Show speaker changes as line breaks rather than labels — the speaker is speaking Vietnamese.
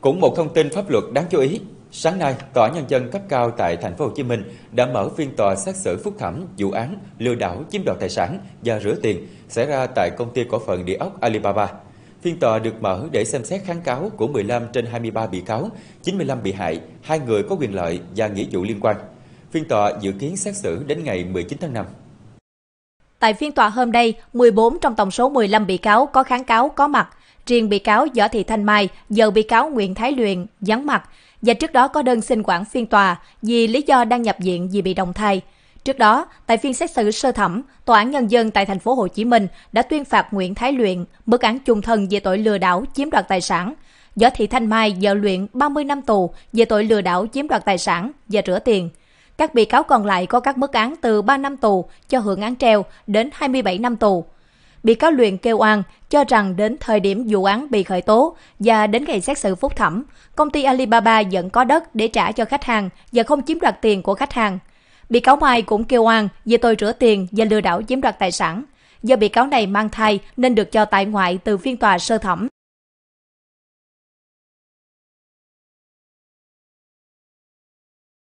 Cũng một thông tin pháp luật đáng chú ý, sáng nay tòa nhân dân cấp cao tại thành phố Hồ Chí Minh đã mở phiên tòa xét xử phúc thẩm vụ án lừa đảo chiếm đoạt tài sản và rửa tiền xảy ra tại công ty cổ phần địa ốc Alibaba. Phiên tòa được mở để xem xét kháng cáo của 15 trên 23 bị cáo, 95 bị hại, hai người có quyền lợi và nghĩa vụ liên quan. Phiên tòa dự kiến xét xử đến ngày 19 tháng 5.
Tại phiên tòa hôm nay, 14 trong tổng số 15 bị cáo có kháng cáo có mặt. Riêng bị cáo Võ Thị Thanh Mai, giờ bị cáo Nguyễn Thái Luyện, vắng mặt. Và trước đó có đơn xin quản phiên tòa vì lý do đang nhập viện vì bị động thai. Trước đó, tại phiên xét xử sơ thẩm, Tòa án Nhân dân tại thành phố Hồ Chí Minh đã tuyên phạt Nguyễn Thái Luyện mức án chung thân về tội lừa đảo chiếm đoạt tài sản. Võ Thị Thanh Mai vợ Luyện 30 năm tù về tội lừa đảo chiếm đoạt tài sản và rửa tiền. Các bị cáo còn lại có các mức án từ 3 năm tù cho hưởng án treo đến 27 năm tù. Bị cáo Luyện kêu oan cho rằng đến thời điểm vụ án bị khởi tố và đến ngày xét xử phúc thẩm, công ty Alibaba vẫn có đất để trả cho khách hàng và không chiếm đoạt tiền của khách hàng. Bị cáo Mai cũng kêu oan về tội rửa tiền và lừa đảo chiếm đoạt tài sản. Do
bị cáo này mang thai nên được cho tại ngoại từ phiên tòa sơ thẩm.